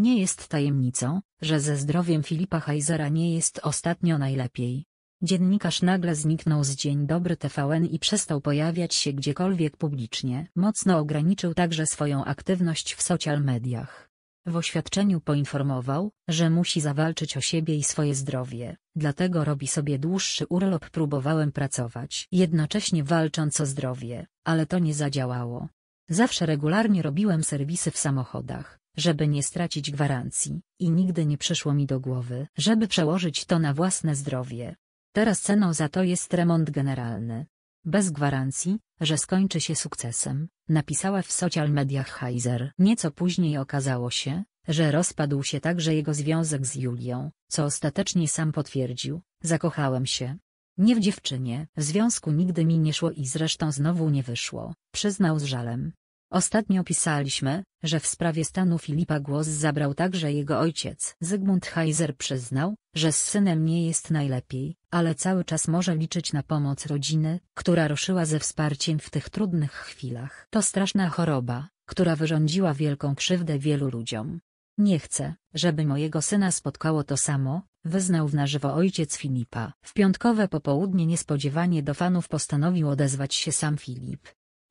Nie jest tajemnicą, że ze zdrowiem Filipa Heizera nie jest ostatnio najlepiej. Dziennikarz nagle zniknął z Dzień Dobry TVN i przestał pojawiać się gdziekolwiek publicznie. Mocno ograniczył także swoją aktywność w social mediach. W oświadczeniu poinformował, że musi zawalczyć o siebie i swoje zdrowie, dlatego robi sobie dłuższy urlop. Próbowałem pracować, jednocześnie walcząc o zdrowie, ale to nie zadziałało. Zawsze regularnie robiłem serwisy w samochodach, żeby nie stracić gwarancji, i nigdy nie przyszło mi do głowy, żeby przełożyć to na własne zdrowie. Teraz ceną za to jest remont generalny. Bez gwarancji, że skończy się sukcesem, napisała w social mediach Heiser. Nieco później okazało się, że rozpadł się także jego związek z Julią, co ostatecznie sam potwierdził, zakochałem się. Nie w dziewczynie, w związku nigdy mi nie szło i zresztą znowu nie wyszło, przyznał z żalem. Ostatnio pisaliśmy, że w sprawie stanu Filipa głos zabrał także jego ojciec. Zygmunt Heiser przyznał, że z synem nie jest najlepiej, ale cały czas może liczyć na pomoc rodziny, która ruszyła ze wsparciem w tych trudnych chwilach. To straszna choroba, która wyrządziła wielką krzywdę wielu ludziom. Nie chcę, żeby mojego syna spotkało to samo, wyznał w na żywo ojciec Filipa. W piątkowe popołudnie niespodziewanie do fanów postanowił odezwać się sam Filip,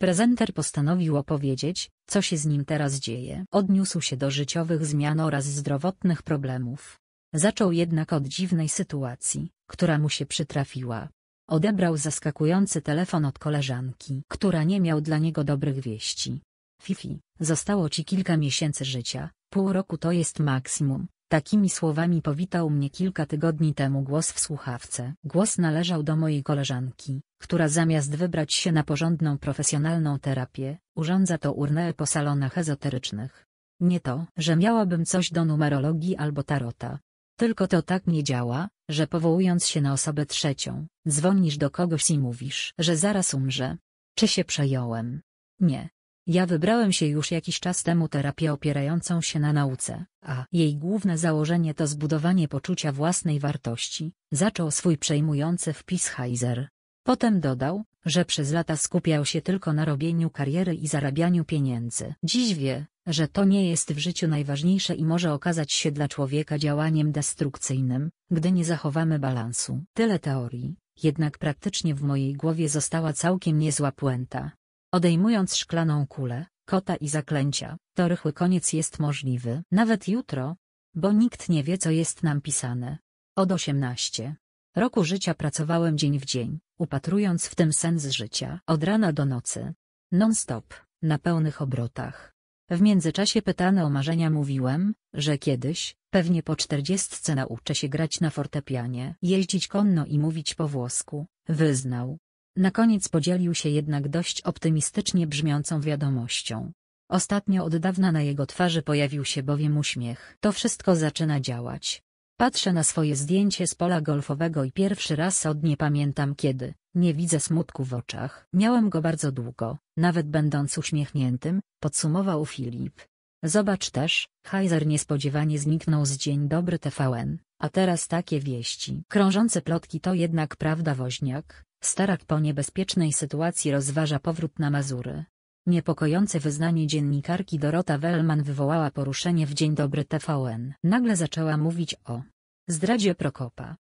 Prezenter postanowił opowiedzieć, co się z nim teraz dzieje. Odniósł się do życiowych zmian oraz zdrowotnych problemów. Zaczął jednak od dziwnej sytuacji, która mu się przytrafiła. Odebrał zaskakujący telefon od koleżanki, która nie miał dla niego dobrych wieści. Fifi, zostało ci kilka miesięcy życia, pół roku to jest maksimum, Takimi słowami powitał mnie kilka tygodni temu głos w słuchawce. Głos należał do mojej koleżanki, która zamiast wybrać się na porządną profesjonalną terapię, urządza to urnę po salonach ezoterycznych. Nie to, że miałabym coś do numerologii albo tarota. Tylko to tak nie działa, że powołując się na osobę trzecią, dzwonisz do kogoś i mówisz, że zaraz umrze. Czy się przejąłem? Nie, ja wybrałem się już jakiś czas temu terapię opierającą się na nauce, a jej główne założenie to zbudowanie poczucia własnej wartości, zaczął swój przejmujący wpis Heiser. Potem dodał, że przez lata skupiał się tylko na robieniu kariery i zarabianiu pieniędzy. Dziś wie, że to nie jest w życiu najważniejsze i może okazać się dla człowieka działaniem destrukcyjnym, gdy nie zachowamy balansu. Tyle teorii, jednak praktycznie w mojej głowie została całkiem niezła puenta. Odejmując szklaną kulę, kota i zaklęcia, to rychły koniec jest możliwy, nawet jutro, bo nikt nie wie co jest nam pisane. Od 18 roku życia pracowałem dzień w dzień, upatrując w tym sens życia, od rana do nocy. Non-stop, na pełnych obrotach. W międzyczasie pytany o marzenia mówiłem, że kiedyś, pewnie po czterdziestce nauczę się grać na fortepianie, jeździć konno i mówić po włosku, wyznał, na koniec podzielił się jednak dość optymistycznie brzmiącą wiadomością. Ostatnio od dawna na jego twarzy pojawił się bowiem uśmiech. To wszystko zaczyna działać. Patrzę na swoje zdjęcie z pola golfowego i pierwszy raz od nie pamiętam kiedy, nie widzę smutku w oczach. Miałem go bardzo długo, nawet będąc uśmiechniętym, podsumował Filip. Zobacz też, Heiser niespodziewanie zniknął z Dzień Dobry TVN, a teraz takie wieści. Krążące plotki to jednak prawda woźniak. Starak po niebezpiecznej sytuacji rozważa powrót na Mazury. Niepokojące wyznanie dziennikarki Dorota Wellman wywołała poruszenie w Dzień Dobry TVN. Nagle zaczęła mówić o zdradzie Prokopa.